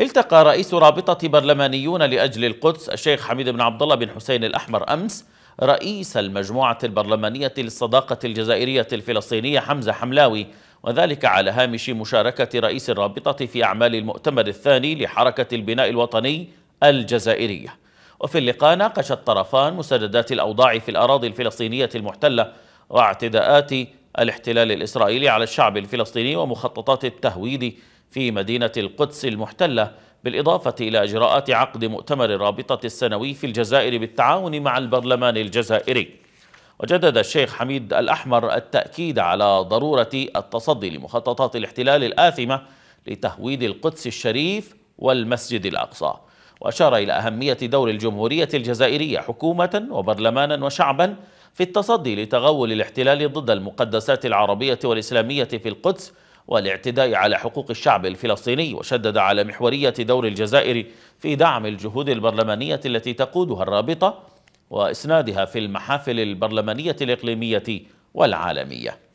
التقى رئيس رابطة برلمانيون لأجل القدس الشيخ حميد بن عبد الله بن حسين الأحمر أمس رئيس المجموعة البرلمانية للصداقة الجزائرية الفلسطينية حمزة حملاوي وذلك على هامش مشاركة رئيس الرابطة في أعمال المؤتمر الثاني لحركة البناء الوطني الجزائرية وفي اللقاء ناقش الطرفان مسددات الأوضاع في الأراضي الفلسطينية المحتلة واعتداءات الاحتلال الإسرائيلي على الشعب الفلسطيني ومخططات التهويد في مدينة القدس المحتلة بالإضافة إلى إجراءات عقد مؤتمر الرابطة السنوي في الجزائر بالتعاون مع البرلمان الجزائري وجدد الشيخ حميد الأحمر التأكيد على ضرورة التصدي لمخططات الاحتلال الآثمة لتهويد القدس الشريف والمسجد الأقصى وأشار إلى أهمية دور الجمهورية الجزائرية حكومة وبرلمانا وشعبا في التصدي لتغول الاحتلال ضد المقدسات العربية والإسلامية في القدس والاعتداء على حقوق الشعب الفلسطيني وشدد على محورية دور الجزائر في دعم الجهود البرلمانية التي تقودها الرابطة وإسنادها في المحافل البرلمانية الإقليمية والعالمية